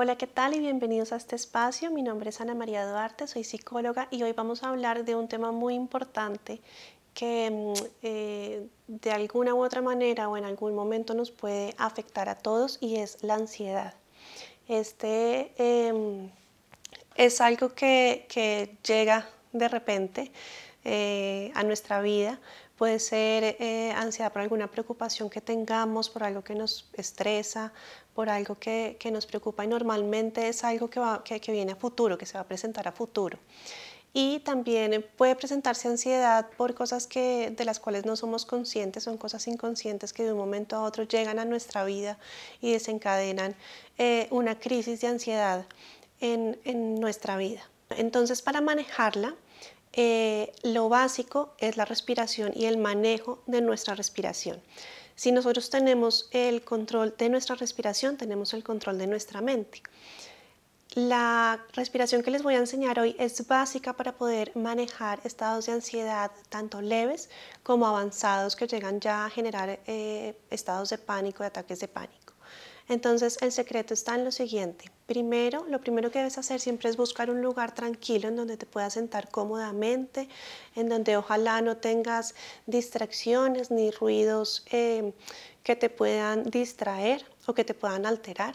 Hola, ¿qué tal y bienvenidos a este espacio? Mi nombre es Ana María Duarte, soy psicóloga y hoy vamos a hablar de un tema muy importante que mm, eh, de alguna u otra manera o en algún momento nos puede afectar a todos y es la ansiedad. Este em, es algo que, llega de repente eh, a nuestra vida, puede ser eh, ansiedad por alguna preocupación que tengamos, por algo que nos estresa, por algo que, que nos preocupa y normalmente es algo que, va, que, que viene a futuro, que se va a presentar a futuro y también puede presentarse ansiedad por cosas que, de las cuales no somos conscientes, son cosas inconscientes que de un momento a otro llegan a nuestra vida y desencadenan eh, una crisis de ansiedad en, en, nuestra vida. Entonces, para manejarla, eh, lo básico es la respiración y el manejo de nuestra respiración. Si nosotros tenemos el control de nuestra respiración, tenemos el control de nuestra mente. La respiración que les voy a enseñar hoy es básica para poder manejar estados de ansiedad tanto leves como avanzados que llegan ya a generar eh, estados de pánico y ataques de pánico. Entonces el secreto está en lo siguiente. Primero, lo primero que debes hacer siempre es buscar un lugar tranquilo en donde te puedas sentar cómodamente, en donde ojalá no tengas distracciones ni ruidos eh, que te puedan distraer o que te puedan alterar.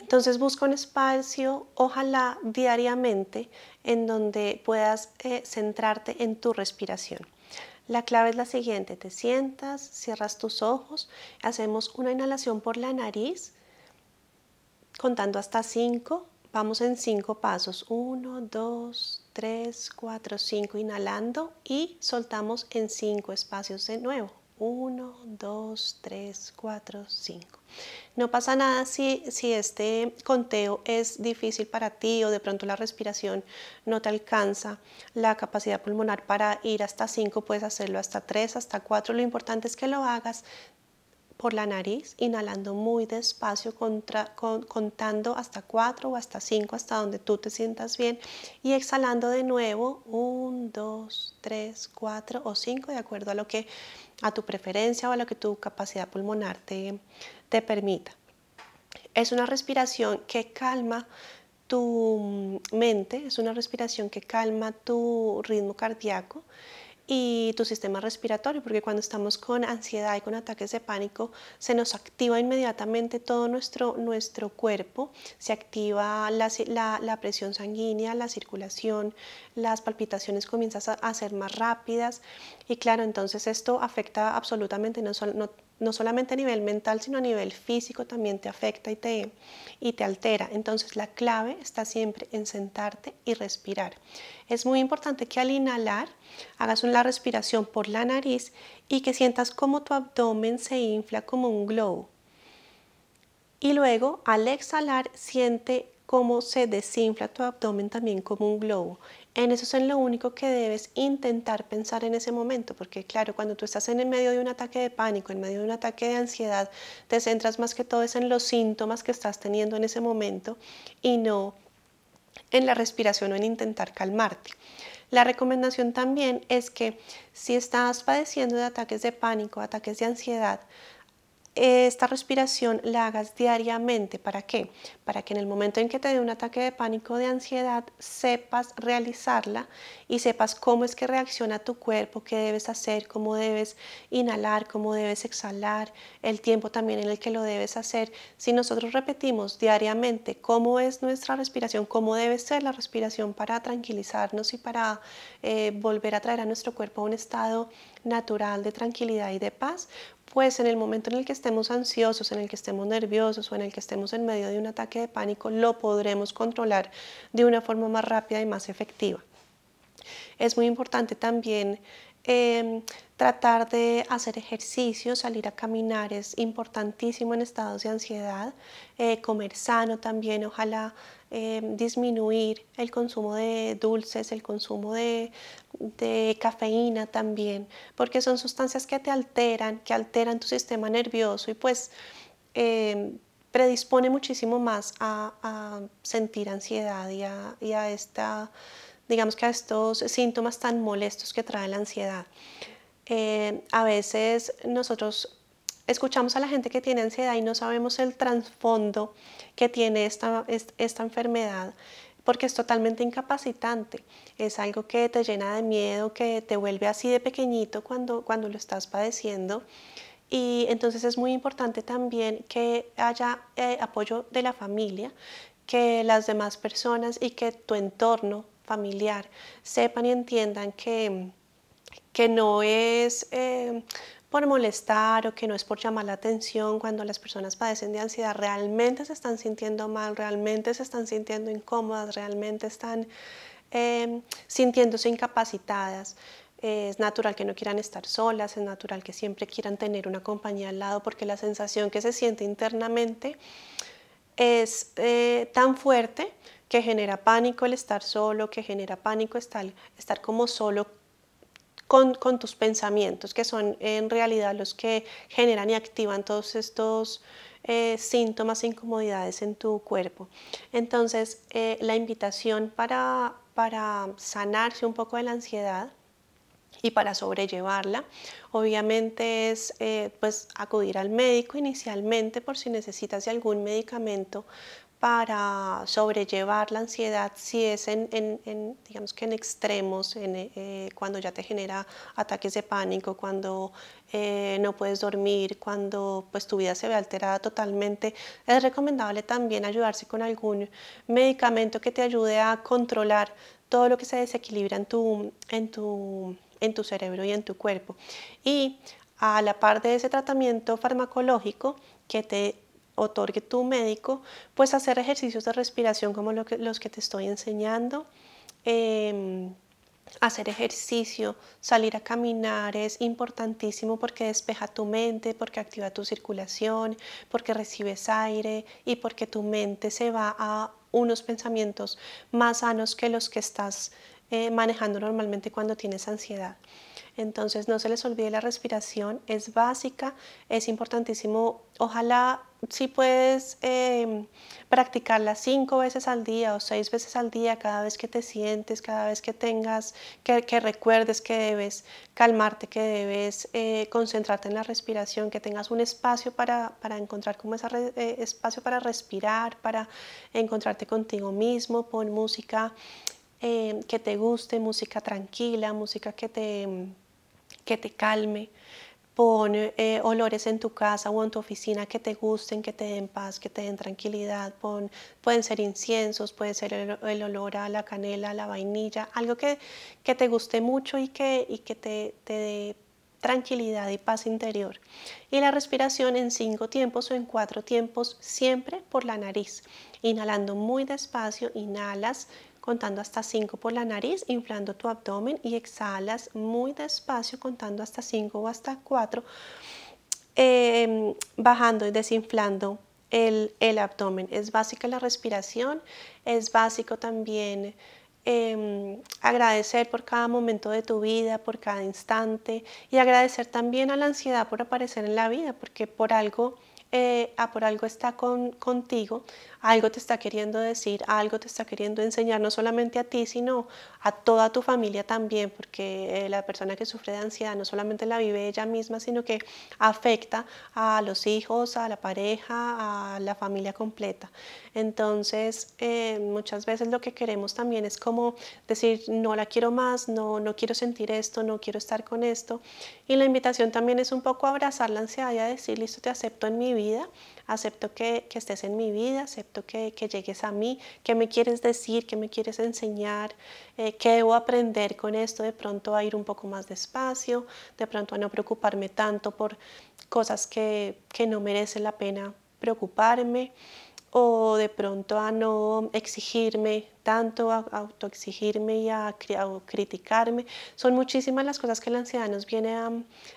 Entonces busca un espacio, ojalá diariamente, en donde puedas eh, centrarte en tu respiración. La clave es la siguiente, te sientas, cierras tus ojos, hacemos una inhalación por la nariz, contando hasta 5, vamos en 5 pasos, 1, 2, 3, 4, 5, inhalando y soltamos en 5 espacios de nuevo. 1, 2, 3, 4, 5. No pasa nada si, si este conteo es difícil para ti o de pronto la respiración no te alcanza la capacidad pulmonar para ir hasta 5, puedes hacerlo hasta 3, hasta 4. Lo importante es que lo hagas por la nariz, inhalando muy despacio, contra, contando hasta 4 o hasta 5, hasta donde tú te sientas bien, y exhalando de nuevo 1, 2, 3, 4 o 5, de acuerdo a lo que a tu preferencia o a lo que tu capacidad pulmonar te, te permita. Es una respiración que calma tu mm, mente, es una respiración que calma tu ritmo cardíaco y tu sistema respiratorio, porque cuando estamos con ansiedad y con ataques de pánico, se nos activa inmediatamente todo nuestro, nuestro cuerpo, se activa la, presión sanguínea, la circulación, las palpitaciones comienzan a, ser más rápidas y claro, entonces esto afecta absolutamente no, solo, no no solamente a nivel mental, sino a nivel físico también te afecta y te, y te altera. Entonces la clave está siempre en sentarte y respirar. Es muy importante que al inhalar hagas una respiración por la nariz y que sientas como tu abdomen se infla como un globo. Y luego al exhalar siente cómo se desinfla tu abdomen también como un globo. En eso es lo único que debes intentar pensar en ese momento, porque claro, cuando tú estás en el medio de un ataque de pánico, en medio de un ataque de ansiedad, te centras más que todo en los síntomas que estás teniendo en ese momento y no en la respiración o en intentar calmarte. La recomendación también es que si estás padeciendo de ataques de pánico, ataques de ansiedad, eh, esta respiración la hagas diariamente. ¿Para qué? Para que en el momento en que te dé un ataque de pánico, de ansiedad, sepas realizarla y sepas cómo es que reacciona tu cuerpo, qué debes hacer, cómo debes inhalar, cómo debes exhalar, el tiempo también en el que lo debes hacer. Si nosotros repetimos diariamente cómo es nuestra respiración, cómo debe ser la respiración para tranquilizarnos y para eh, volver a traer a nuestro cuerpo a un estado natural de tranquilidad y de paz, pues en el momento en el que estemos ansiosos, en el que estemos nerviosos o en el que estemos en medio de un ataque de pánico, lo podremos controlar de una forma más rápida y más efectiva. Es muy importante también Em, tratar de hacer ejercicio, salir a caminar es importantísimo en estados de ansiedad, eh, comer sano también, ojalá em, disminuir el consumo de dulces, el consumo de, cafeína también, porque son sustancias que te alteran, que alteran tu sistema nervioso y pues em, predispone muchísimo más a, sentir ansiedad y a esta digamos que a estos síntomas tan molestos que trae la ansiedad. Eh, a veces nosotros escuchamos a la gente que tiene ansiedad y no sabemos el trasfondo que tiene esta, enfermedad porque es totalmente incapacitante. Es algo que te llena de miedo, que te vuelve así de pequeñito cuando, cuando lo estás padeciendo. Y entonces es muy importante también que haya eh, apoyo de la familia, que las demás personas y que tu entorno familiar, sepan y entiendan que, que no es eh, por molestar o que no es por llamar la atención cuando las personas padecen de ansiedad, realmente se están sintiendo mal, realmente se están sintiendo incómodas, realmente están em, sintiéndose incapacitadas. es natural que no quieran estar solas, es natural que siempre quieran tener una compañía al lado porque la sensación que se siente internamente es eh, tan fuerte que genera pánico el estar solo, que genera pánico estar, estar como solo con, tus pensamientos, que son en realidad los que generan y activan todos estos eh, síntomas e incomodidades en tu cuerpo. Entonces, eh, la invitación para, para sanarse un poco de la ansiedad y para sobrellevarla, obviamente es eh, pues acudir al médico inicialmente por si necesitas algún medicamento para sobrellevar la ansiedad si es en, digamos que en extremos, eh, cuando ya te genera ataques de pánico, cuando eh, no puedes dormir, cuando pues tu vida se ve alterada totalmente, es recomendable también ayudarse con algún medicamento que te ayude a controlar todo lo que se desequilibra en tu, en en tu cerebro y en tu cuerpo. Y a la par de ese tratamiento farmacológico que te otorgue tu médico, pues hacer ejercicios de respiración como los que te estoy enseñando. Em, hacer ejercicio, salir a caminar es importantísimo porque despeja tu mente, porque activa tu circulación, porque recibes aire y porque tu mente se va a unos pensamientos más sanos que los que estás eh, manejando normalmente cuando tienes ansiedad. Entonces no se les olvide la respiración, es básica, es importantísimo. Ojalá si puedes em, practicarla cinco veces al día o seis veces al día, cada vez que te sientes, cada vez que tengas, que, recuerdes que debes calmarte, que debes eh, concentrarte en la respiración, que tengas un espacio para, encontrar como ese eh, espacio para respirar, para encontrarte contigo mismo, pon música em, que te guste, música tranquila, música que te que te calme, pon eh, olores en tu casa o en tu oficina que te gusten, que te den paz, que te den tranquilidad. pueden ser inciensos, puede ser el, olor a la canela, a la vainilla, algo que, que te guste mucho y que, y que te, te dé tranquilidad y paz interior. Y la respiración en cinco tiempos o en cuatro tiempos, siempre por la nariz. Inhalando muy despacio, inhalas, contando hasta 5 por la nariz, inflando tu abdomen y exhalas muy despacio contando hasta 5 o hasta 4, em, bajando y desinflando el, abdomen. Es básica la respiración, es básico también em, agradecer por cada momento de tu vida, por cada instante y agradecer también a la ansiedad por aparecer en la vida, porque por algo eh, por algo está contigo, algo te está queriendo decir, algo te está queriendo enseñar, no solamente a ti, sino a toda tu familia también, porque eh, la persona que sufre de ansiedad no solamente la vive ella misma, sino que afecta a los hijos, a la pareja, a la familia completa. Entonces, eh, muchas veces lo que queremos también es como decir, no la quiero más, no, no quiero sentir esto, no quiero estar con esto. Y la invitación también es un poco abrazar la ansiedad y decir, listo, te acepto en mi vida vida, acepto que, estés en mi vida, acepto que, llegues a mí, que me quieres decir, que me quieres enseñar, eh, que qué debo aprender con esto, de pronto a ir un poco más despacio, de pronto a no preocuparme tanto por cosas que, no merecen la pena preocuparme o de pronto a no exigirme tanto, a autoexigirme y a, criticarme. Son muchísimas las cosas que la ansiedad nos viene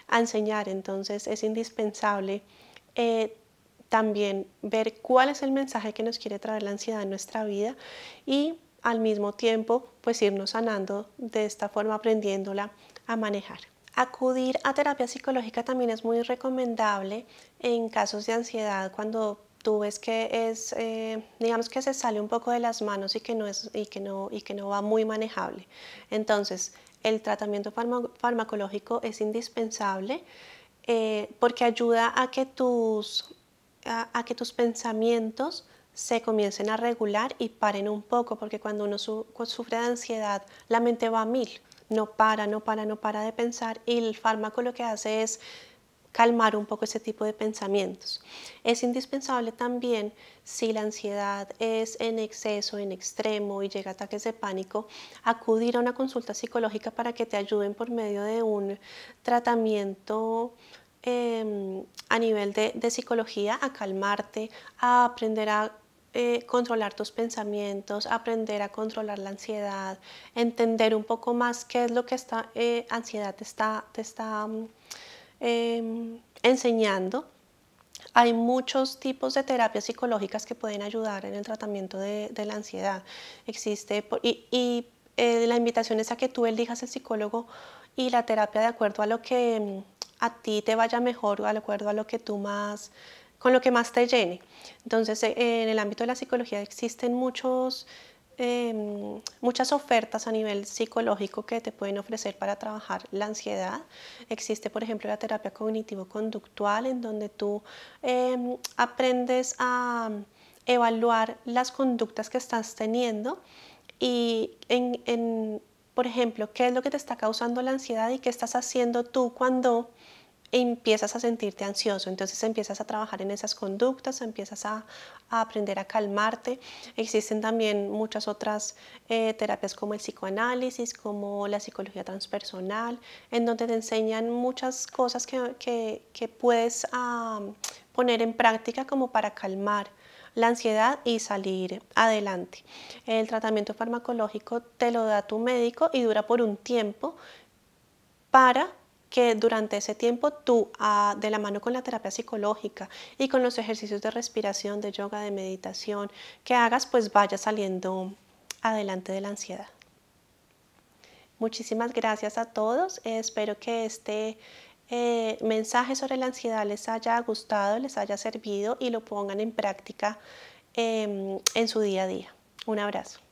a enseñar, entonces es indispensable eh, también ver cuál es el mensaje que nos quiere traer la ansiedad en nuestra vida y al mismo tiempo pues irnos sanando de esta forma aprendiéndola a manejar. Acudir a terapia psicológica también es muy recomendable en casos de ansiedad cuando tú ves que es, eh, digamos que se sale un poco de las manos y que no, es, y que no, va muy manejable. Entonces, el tratamiento farmacológico es indispensable eh, porque ayuda a que, tus, a, que tus pensamientos se comiencen a regular y paren un poco, porque cuando uno sufre de ansiedad, la mente va a mil, no para, no para, no para de pensar y el fármaco lo que hace es calmar un poco ese tipo de pensamientos. Es indispensable también si la ansiedad es en exceso, en extremo y llega a ataques de pánico, acudir a una consulta psicológica para que te ayuden por medio de un tratamiento Em, a nivel de, psicología a calmarte, a aprender a eh, controlar tus pensamientos, a aprender a controlar la ansiedad, entender un poco más qué es lo que esta eh, ansiedad te está, te está mm, em, enseñando. Hay muchos tipos de terapias psicológicas que pueden ayudar en el tratamiento de, la ansiedad. Existe, y eh, la invitación es a que tú elijas el psicólogo y la terapia de acuerdo a lo que mm, a ti te vaya mejor o de acuerdo a lo que tú más con lo que más te llene. Entonces, eh, en el ámbito de la psicología existen muchos, em, muchas ofertas a nivel psicológico que te pueden ofrecer para trabajar la ansiedad. Existe, por ejemplo, la terapia cognitivo-conductual, en donde tú em, aprendes a evaluar las conductas que estás teniendo y en, en, por ejemplo, qué es lo que te está causando la ansiedad y qué estás haciendo tú cuando empiezas a sentirte ansioso, entonces empiezas a trabajar en esas conductas, empiezas a, aprender a calmarte. Existen también muchas otras eh, terapias como el psicoanálisis, como la psicología transpersonal, en donde te enseñan muchas cosas que, puedes poner en práctica como para calmar la ansiedad y salir adelante. El tratamiento farmacológico te lo da tu médico y dura por un tiempo para que durante ese tiempo tú, ah, de la mano con la terapia psicológica y con los ejercicios de respiración, de yoga, de meditación, que hagas, pues vaya saliendo adelante de la ansiedad. Muchísimas gracias a todos. Espero que este eh, mensaje sobre la ansiedad les haya gustado, les haya servido y lo pongan en práctica em, en su día a día. Un abrazo.